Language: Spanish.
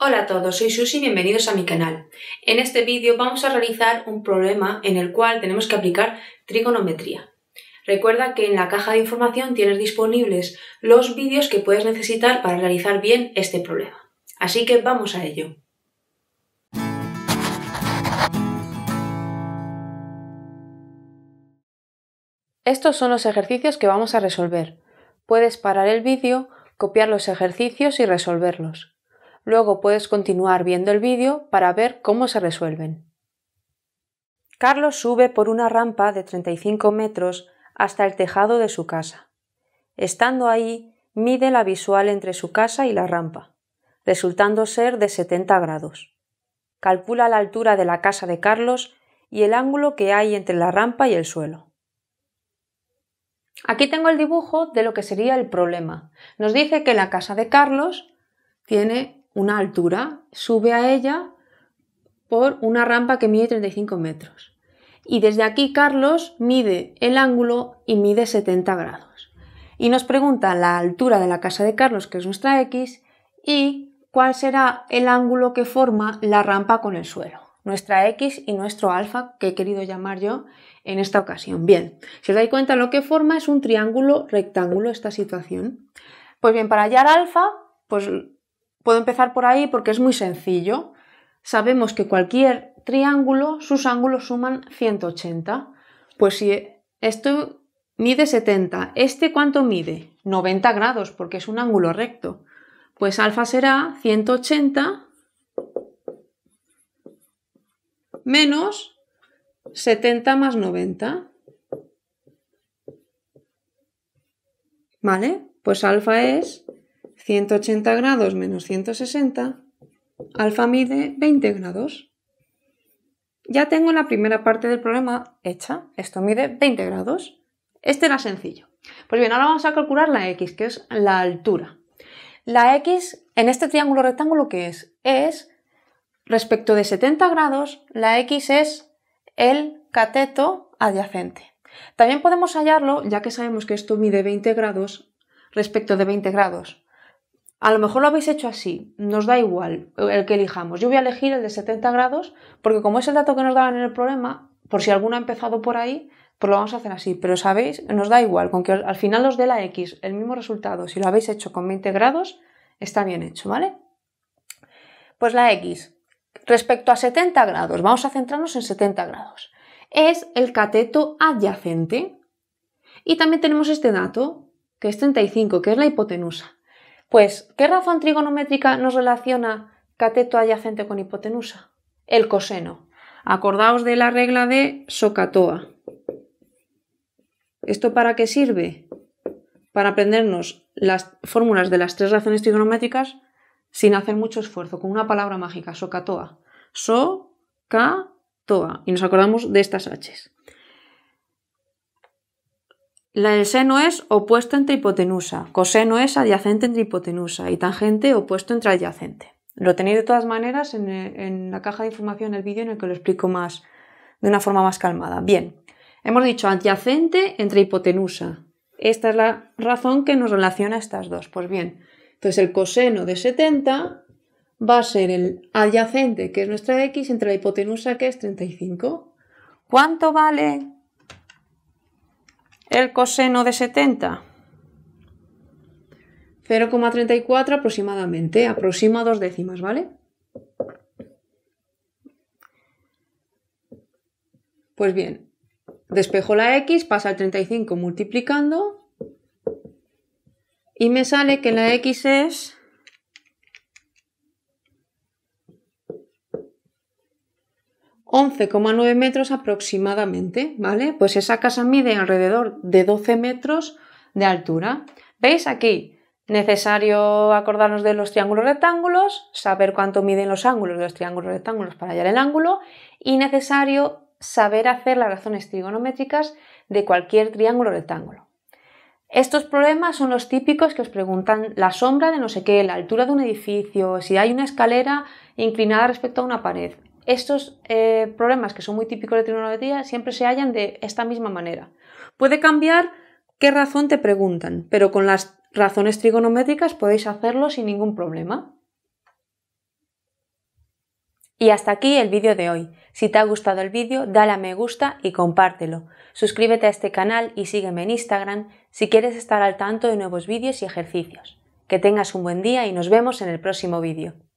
Hola a todos, soy Susi y bienvenidos a mi canal. En este vídeo vamos a realizar un problema en el cual tenemos que aplicar trigonometría. Recuerda que en la caja de información tienes disponibles los vídeos que puedes necesitar para realizar bien este problema. Así que vamos a ello. Estos son los ejercicios que vamos a resolver. Puedes parar el vídeo, copiar los ejercicios y resolverlos. Luego puedes continuar viendo el vídeo para ver cómo se resuelven. Carlos sube por una rampa de 35 metros hasta el tejado de su casa. Estando ahí, mide la visual entre su casa y la rampa, resultando ser de 70 grados. Calcula la altura de la casa de Carlos y el ángulo que hay entre la rampa y el suelo. Aquí tengo el dibujo de lo que sería el problema. Nos dice que la casa de Carlos tiene una altura, sube a ella por una rampa que mide 35 metros. Y desde aquí Carlos mide el ángulo y mide 70 grados. Y nos pregunta la altura de la casa de Carlos, que es nuestra X, y cuál será el ángulo que forma la rampa con el suelo. Nuestra X y nuestro alfa, que he querido llamar yo en esta ocasión. Bien, si os dais cuenta, lo que forma es un triángulo rectángulo esta situación. Pues bien, para hallar alfa, pues Puedo empezar por ahí porque es muy sencillo. Sabemos que cualquier triángulo, sus ángulos suman 180. Pues si esto mide 70, ¿este cuánto mide? 90 grados porque es un ángulo recto. Pues alfa será 180 menos 70 más 90. ¿Vale? Pues alfa es 180 grados menos 160, alfa mide 20 grados. Ya tengo la primera parte del problema hecha. Esto mide 20 grados. Este era sencillo. Pues bien, ahora vamos a calcular la x, que es la altura. La x en este triángulo rectángulo, que es? Es, respecto de 70 grados, la x es el cateto adyacente. También podemos hallarlo, ya que sabemos que esto mide 20 grados, respecto de 20 grados. A lo mejor lo habéis hecho así, nos da igual el que elijamos. Yo voy a elegir el de 70 grados porque como es el dato que nos daban en el problema, por si alguno ha empezado por ahí, pues lo vamos a hacer así. Pero sabéis, nos da igual, con que al final os dé la X el mismo resultado, si lo habéis hecho con 20 grados, está bien hecho, ¿vale? Pues la X, respecto a 70 grados, vamos a centrarnos en 70 grados, es el cateto adyacente. Y también tenemos este dato, que es 35, que es la hipotenusa. Pues, ¿qué razón trigonométrica nos relaciona cateto adyacente con hipotenusa? El coseno. Acordaos de la regla de socatoa. ¿Esto para qué sirve? Para aprendernos las fórmulas de las tres razones trigonométricas sin hacer mucho esfuerzo, con una palabra mágica, socatoa. So, ca, toa. Y nos acordamos de estas H's. El seno es opuesto entre hipotenusa, coseno es adyacente entre hipotenusa y tangente opuesto entre adyacente. Lo tenéis de todas maneras eh, en, la caja de información del vídeo en el que lo explico más de una forma más calmada. Bien, hemos dicho adyacente entre hipotenusa. Esta es la razón que nos relaciona a estas dos. Pues bien, entonces el coseno de 70 va a ser el adyacente, que es nuestra x, entre la hipotenusa, que es 35. ¿Cuánto vale el coseno de 70? 0,34 aproximadamente, aproxima dos décimas, ¿vale? Pues bien, despejo la x, pasa el 35 multiplicando y me sale que la x es 11,9 metros aproximadamente, ¿vale? Pues esa casa mide alrededor de 12 metros de altura. ¿Veis aquí? Necesario acordarnos de los triángulos rectángulos, saber cuánto miden los ángulos de los triángulos rectángulos para hallar el ángulo y necesario saber hacer las razones trigonométricas de cualquier triángulo rectángulo. Estos problemas son los típicos que os preguntan la sombra de no sé qué, la altura de un edificio, si hay una escalera inclinada respecto a una pared estos eh, problemas que son muy típicos de trigonometría siempre se hallan de esta misma manera. Puede cambiar qué razón te preguntan, pero con las razones trigonométricas podéis hacerlo sin ningún problema. Y hasta aquí el vídeo de hoy. Si te ha gustado el vídeo, dale a me gusta y compártelo. Suscríbete a este canal y sígueme en Instagram si quieres estar al tanto de nuevos vídeos y ejercicios. Que tengas un buen día y nos vemos en el próximo vídeo.